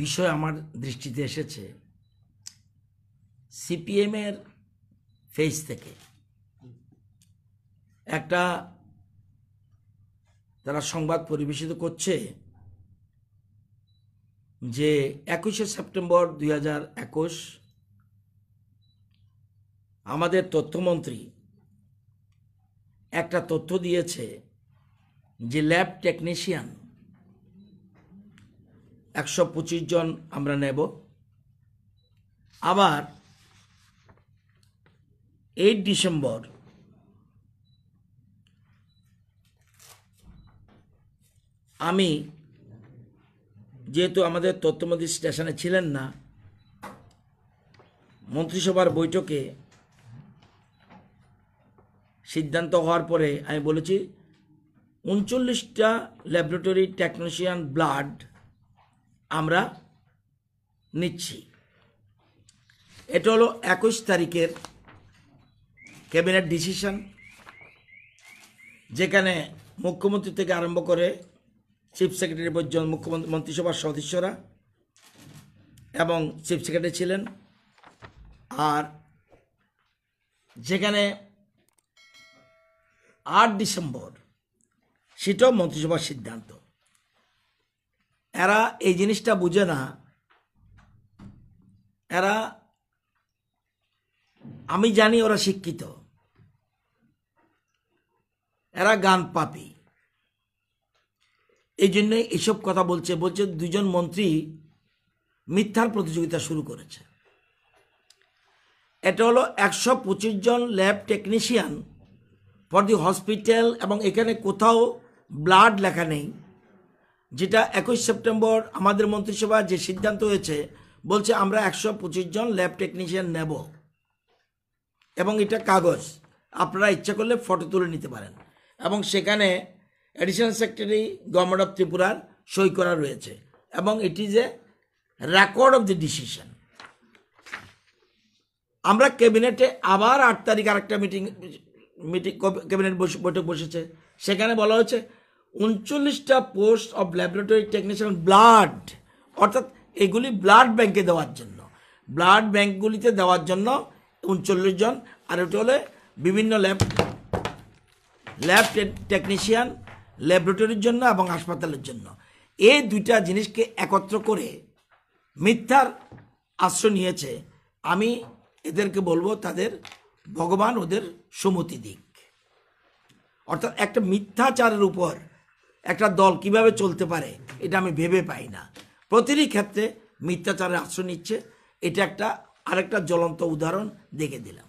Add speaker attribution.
Speaker 1: বিষয় আমার দৃষ্টিতে এসেছে সিপিএমের ফেস থেকে একটা তারা সংবাদ পরিবেশিত করছে যে একুশে সেপ্টেম্বর দুই আমাদের তথ্যমন্ত্রী একটা তথ্য দিয়েছে যে ল্যাব টেকনিশিয়ান একশো পঁচিশ জন আমরা নেব আবার এইট ডিসেম্বর আমি যেহেতু আমাদের তথ্যমন্ত্রী স্টেশনে ছিলেন না মন্ত্রিসভার বৈঠকে সিদ্ধান্ত হওয়ার পরে আমি বলেছি উনচল্লিশটা ল্যাবরেটরি টেকনিশিয়ান ব্লাড আমরা নিচ্ছি এটা হলো একুশ তারিখের ক্যাবিনেট ডিসিশন যেখানে মুখ্যমন্ত্রী থেকে আরম্ভ করে চিফ সেক্রেটারি পর্যন্ত মুখ্যমন্ত্রী মন্ত্রিসভার সদস্যরা এবং চিফ সেক্রেটারি ছিলেন আর যেখানে আট ডিসেম্বর সেটাও মন্ত্রিসভার সিদ্ধান্ত এরা এই জিনিসটা বুঝে না এরা আমি জানি ওরা শিক্ষিত এরা গান পাপি এই জন্য এইসব কথা বলছে বলছে দুজন মন্ত্রী মিথ্যার প্রতিযোগিতা শুরু করেছে এটা হলো একশো পঁচিশ জন lab technician for the hospital এবং এখানে কোথাও ব্লাড লেখা নেই যেটা একুশ সেপ্টেম্বর আমাদের মন্ত্রিসভা যে সিদ্ধান্ত হয়েছে বলছে আমরা একশো পঁচিশ জন ল্যাব টেকনিশিয়ান নেব এবং এটা কাগজ আপনারা ইচ্ছা করলে ফটো তুলে নিতে পারেন এবং সেখানে অ্যাডিশনাল সেক্রেটারি গভর্নমেন্ট অফ ত্রিপুরার সই করা রয়েছে এবং it is a record of the decision আমরা ক্যাবিনেটে আবার আট তারিখ আরেকটা মিটিং মিটিং ক্যাবিনেট বৈঠক বসেছে সেখানে বলা হয়েছে উনচল্লিশটা post of laboratory technician blood অর্থাৎ এগুলি ব্লাড ব্যাংকে দেওয়ার জন্য ব্লাড ব্যাংকগুলিতে দেওয়ার জন্য উনচল্লিশ জন আর ওটা হলে বিভিন্ন ল্যাব ল্যাব টেকনিশিয়ান ল্যাবরেটরির জন্য এবং হাসপাতালের জন্য এই দুইটা জিনিসকে একত্র করে মিথ্যার আশ্রয় নিয়েছে আমি এদেরকে বলবো তাদের ভগবান ওদের সুমতি দিক অর্থাৎ একটা মিথ্যাচারের উপর একটা দল কিভাবে চলতে পারে এটা আমি ভেবে পাই না প্রতিটি ক্ষেত্রে মিথ্যাচারের আশ্রয় নিচ্ছে এটা একটা আরেকটা জ্বলন্ত উদাহরণ দেখে দিলাম